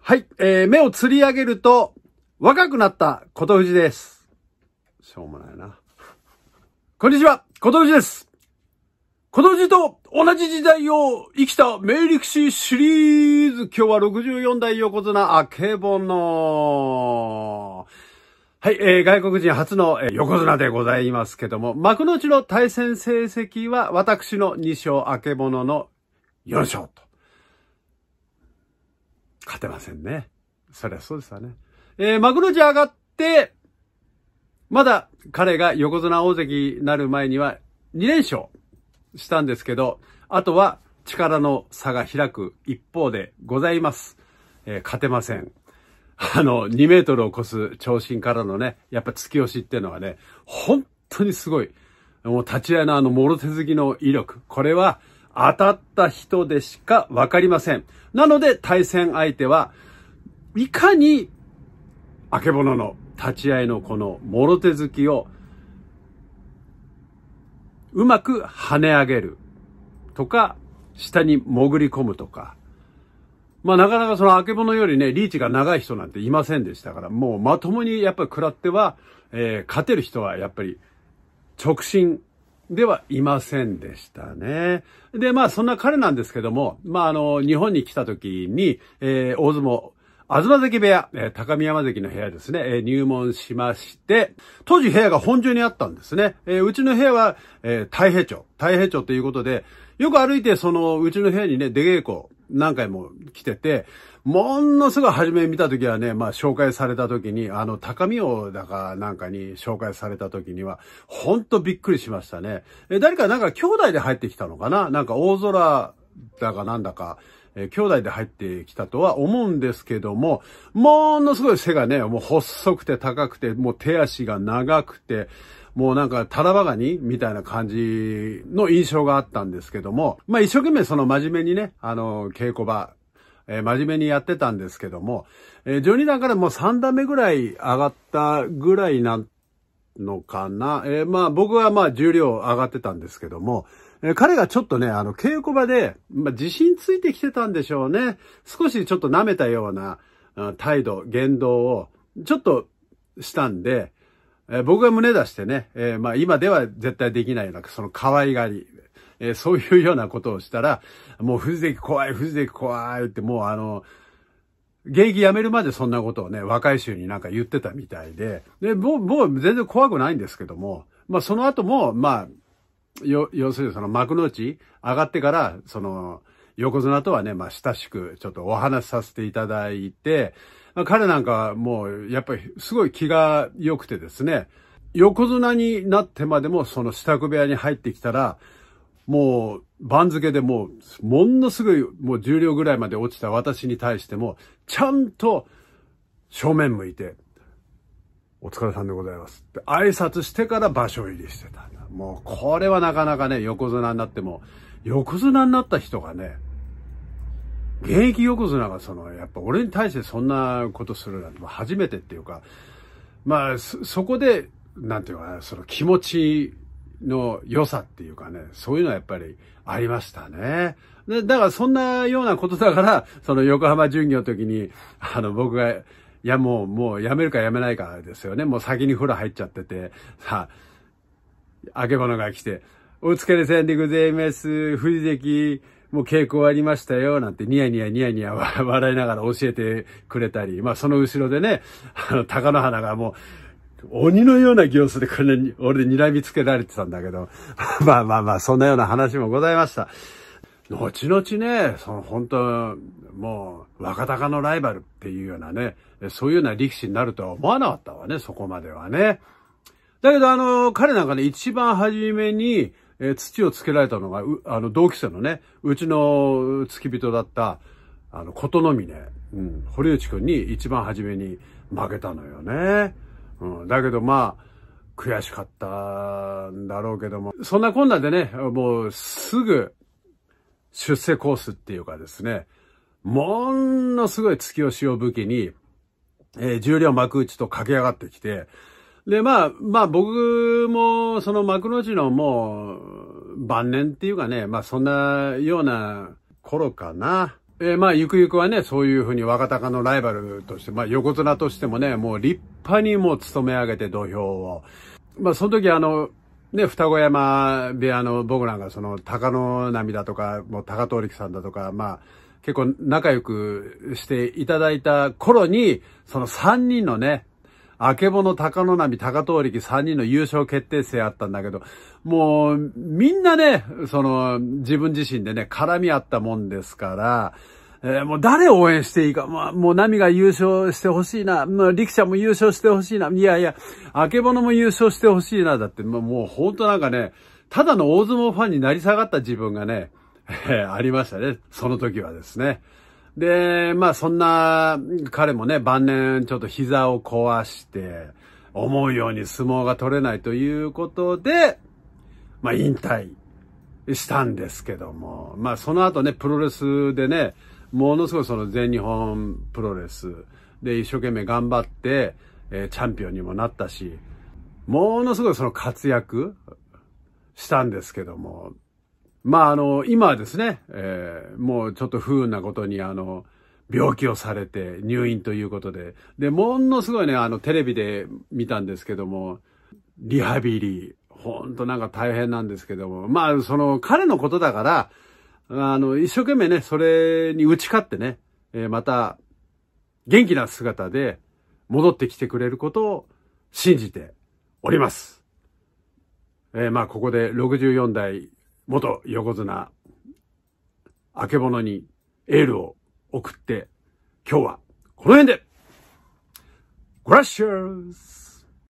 はい、えー、目を釣り上げると、若くなった琴藤です。しょうもないな。こんにちは、琴藤です。琴藤と同じ時代を生きた名力士シリーズ。今日は64代横綱、あけぼの。はい、えー、外国人初の、えー、横綱でございますけども、幕の内の対戦成績は私の2勝、あけぼのの4勝と。勝てませんね。そりゃそうですわね。えー、ロ内上がって、まだ彼が横綱大関になる前には2連勝したんですけど、あとは力の差が開く一方でございます。えー、勝てません。あの、2メートルを超す長身からのね、やっぱ突き押しっていうのはね、本当にすごい。もう立ち合いのあの、もろ手突きの威力。これは、当たった人でしかわかりません。なので対戦相手はいかにあけぼのの立ち合いのこのもろ手突きをうまく跳ね上げるとか、下に潜り込むとか。まあなかなかそのあけぼのよりね、リーチが長い人なんていませんでしたから、もうまともにやっぱり食らっては、えー、勝てる人はやっぱり直進ではいませんでしたね。で、まあそんな彼なんですけども、まああの、日本に来た時に、えー、大相撲、東関部屋、えー、高見山関の部屋ですね、えー、入門しまして、当時部屋が本所にあったんですね。えー、うちの部屋は、えー、太平町、太平町ということで、よく歩いてその、うちの部屋にね、出稽古何回も来てて、ものすごい初め見た時はね、まあ紹介された時に、あの、高見王だかなんかに紹介された時には、ほんとびっくりしましたね。え、誰かなんか兄弟で入ってきたのかななんか大空だかなんだか、え兄弟で入ってきたとは思うんですけども、ものすごい背がね、もう細くて高くて、もう手足が長くて、もうなんか、タラバガニみたいな感じの印象があったんですけども、まあ一生懸命その真面目にね、あの、稽古場、えー、真面目にやってたんですけども、えー、12段からもう3段目ぐらい上がったぐらいなのかな。えー、まあ僕はまあ重量上がってたんですけども、えー、彼がちょっとね、あの稽古場で、まあ自信ついてきてたんでしょうね。少しちょっと舐めたような態度、言動をちょっとしたんで、えー、僕が胸出してね、えー、まあ今では絶対できないような、その可愛がり、えー、そういうようなことをしたら、もう藤関怖い、藤関怖いって、もうあの、現役辞めるまでそんなことをね、若い衆になんか言ってたみたいで、で、もう、もう全然怖くないんですけども、まあその後も、まあ、よ、要するにその幕の内上がってから、その、横綱とはね、まあ親しくちょっとお話しさせていただいて、まあ、彼なんかもうやっぱりすごい気が良くてですね、横綱になってまでもその支度部屋に入ってきたら、もう番付でもう、ものすごいもう重量ぐらいまで落ちた私に対しても、ちゃんと正面向いて、お疲れさんでございますって挨拶してから場所入りしてたんだ。もうこれはなかなかね、横綱になっても、横綱になった人がね、現役横綱がその、やっぱ俺に対してそんなことするなんて初めてっていうか、まあ、そこで、なんていうかな、その気持ちの良さっていうかね、そういうのはやっぱりありましたね。でだからそんなようなことだから、その横浜巡業の時に、あの僕が、いやもう、もうやめるかやめないかですよね。もう先に風呂入っちゃってて、さあ、けぼのが来て、お疲れさんでございます。藤関、もう稽古終わりましたよ、なんてニヤニヤニヤニヤ笑いながら教えてくれたり、まあその後ろでね、あの、高野花がもう、鬼のような行数でこれ、に、俺で睨みつけられてたんだけど、まあまあまあ、そんなような話もございました。後々ね、その本当、もう、若隆のライバルっていうようなね、そういうような力士になるとは思わなかったわね、そこまではね。だけど、あの、彼なんかね、一番初めに、えー、土をつけられたのが、あの、同期生のね、うちの付き人だった、あの、琴の峰、うん、堀内くんに一番初めに負けたのよね。うん、だけどまあ、悔しかったんだろうけども、そんなこんなでね、もうすぐ出世コースっていうかですね、ものすごい突き押しを武器に、えー、重量幕内と駆け上がってきて、で、まあ、まあ僕も、その幕内のもう、晩年っていうかね、まあそんなような頃かな。えー、まあ、ゆくゆくはね、そういうふうに若隆のライバルとして、まあ、横綱としてもね、もう立派にもう務め上げて土俵を。まあ、その時あの、ね、双子山部屋の僕らがその、鷹の波だとか、もう鷹藤力さんだとか、まあ、結構仲良くしていただいた頃に、その3人のね、あけぼの高野波高東力3人の優勝決定戦あったんだけど、もう、みんなね、その、自分自身でね、絡み合ったもんですから、えー、もう誰応援していいか、まあ、もう波が優勝してほしいな、まあ、力者も優勝してほしいな、いやいや、あけぼのも優勝してほしいな、だって、まあ、もうほんとなんかね、ただの大相撲ファンになり下がった自分がね、えー、ありましたね。その時はですね。で、まあそんな彼もね、晩年ちょっと膝を壊して、思うように相撲が取れないということで、まあ引退したんですけども、まあその後ね、プロレスでね、ものすごいその全日本プロレスで一生懸命頑張って、えー、チャンピオンにもなったし、ものすごいその活躍したんですけども、まあ、あの、今はですね、えー、もうちょっと不運なことに、あの、病気をされて入院ということで、で、ものすごいね、あの、テレビで見たんですけども、リハビリ、ほんとなんか大変なんですけども、まあ、その、彼のことだから、あの、一生懸命ね、それに打ち勝ってね、えー、また、元気な姿で戻ってきてくれることを信じております。えー、まあ、ここで64代元横綱、明けぼにエールを送って、今日はこの辺で、グラッシューズ